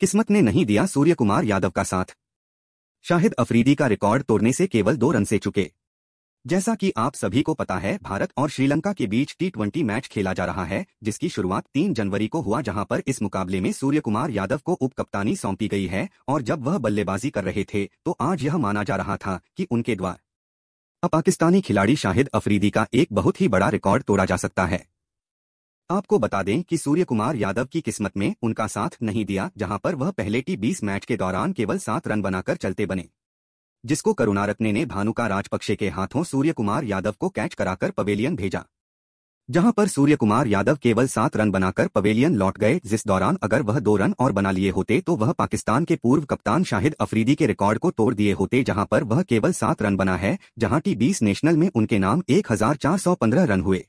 किस्मत ने नहीं दिया सूर्य कुमार यादव का साथ शाहिद अफरीदी का रिकॉर्ड तोड़ने से केवल दो रन से चुके जैसा कि आप सभी को पता है भारत और श्रीलंका के बीच टी मैच खेला जा रहा है जिसकी शुरुआत 3 जनवरी को हुआ जहां पर इस मुकाबले में सूर्य कुमार यादव को उप कप्तानी सौंपी गई है और जब वह बल्लेबाजी कर रहे थे तो आज यह माना जा रहा था कि उनके द्वारा पाकिस्तानी खिलाड़ी शाहिद अफरीदी का एक बहुत ही बड़ा रिकॉर्ड तोड़ा जा सकता है आपको बता दें कि सूर्य कुमार यादव की किस्मत में उनका साथ नहीं दिया जहां पर वह पहले टी बीस मैच के दौरान केवल सात रन बनाकर चलते बने जिसको करुणारत्ने ने भानुका राजपक्षे के हाथों सूर्य कुमार यादव को कैच कराकर पवेलियन भेजा जहां पर सूर्य कुमार यादव केवल सात रन बनाकर पवेलियन लौट गए जिस दौरान अगर वह दो रन और बना लिए होते तो वह पाकिस्तान के पूर्व कप्तान शाहिद अफरीदी के रिकॉर्ड को तोड़ दिए होते जहां पर वह केवल सात रन बना है जहां टी बीस नेशनल में उनके नाम एक रन हुए